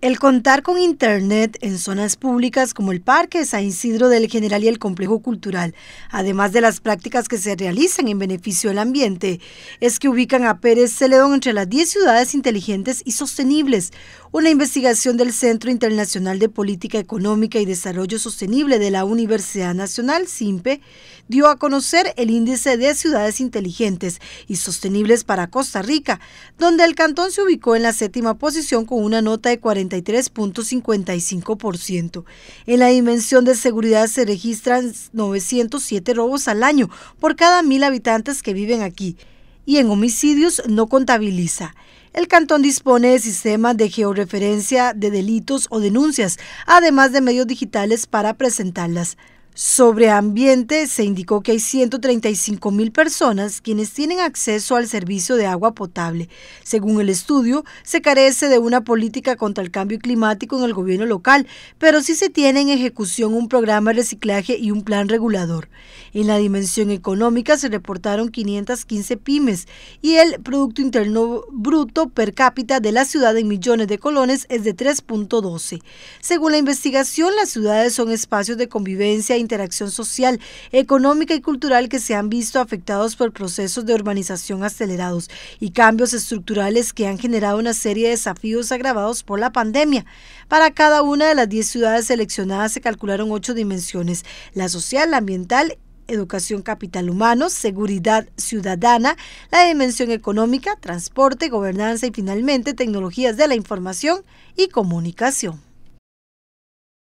El contar con Internet en zonas públicas como el Parque San Isidro del General y el Complejo Cultural, además de las prácticas que se realizan en beneficio del ambiente, es que ubican a Pérez Celedón entre las 10 ciudades inteligentes y sostenibles. Una investigación del Centro Internacional de Política Económica y Desarrollo Sostenible de la Universidad Nacional, CIMPE, dio a conocer el índice de ciudades inteligentes y sostenibles para Costa Rica, donde el cantón se ubicó en la séptima posición con una nota de 40 43.55%. En la dimensión de seguridad se registran 907 robos al año por cada mil habitantes que viven aquí y en homicidios no contabiliza. El cantón dispone de sistemas de georreferencia de delitos o denuncias, además de medios digitales para presentarlas. Sobre ambiente, se indicó que hay 135 mil personas quienes tienen acceso al servicio de agua potable. Según el estudio, se carece de una política contra el cambio climático en el gobierno local, pero sí se tiene en ejecución un programa de reciclaje y un plan regulador. En la dimensión económica se reportaron 515 pymes y el Producto Interno Bruto per cápita de la ciudad en millones de colones es de 3.12. Según la investigación, las ciudades son espacios de convivencia interacción social, económica y cultural que se han visto afectados por procesos de urbanización acelerados y cambios estructurales que han generado una serie de desafíos agravados por la pandemia. Para cada una de las 10 ciudades seleccionadas se calcularon ocho dimensiones, la social, la ambiental educación capital humano, seguridad ciudadana, la dimensión económica, transporte, gobernanza y finalmente tecnologías de la información y comunicación.